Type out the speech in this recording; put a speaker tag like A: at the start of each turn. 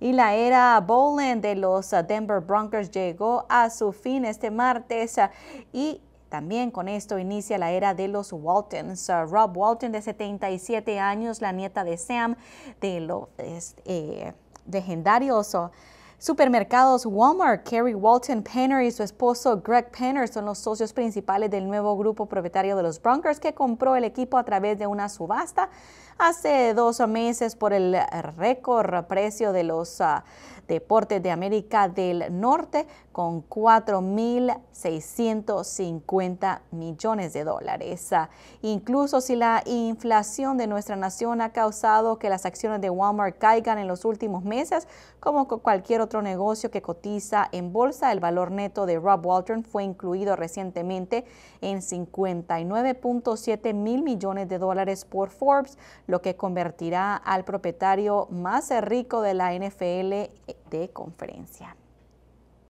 A: Y la era bowling de los ah, Denver Broncos llegó a su fin este martes ah, y también con esto inicia la era de los Waltons. Ah, Rob Walton, de 77 años, la nieta de Sam, de los eh, legendarios Supermercados Walmart, Kerry Walton Penner y su esposo Greg Penner son los socios principales del nuevo grupo propietario de los Broncos que compró el equipo a través de una subasta hace dos meses por el eh, récord precio de los ah, deportes de América del Norte con 4.650 millones de dólares. Ah, incluso si la inflación de nuestra nación ha causado que las acciones de Walmart caigan en los últimos meses, como cualquier otro otro negocio que cotiza en bolsa. El valor neto de Rob Walton fue incluido recientemente en 59.7 mil millones de dólares por Forbes, lo que convertirá al propietario más rico de la NFL de conferencia.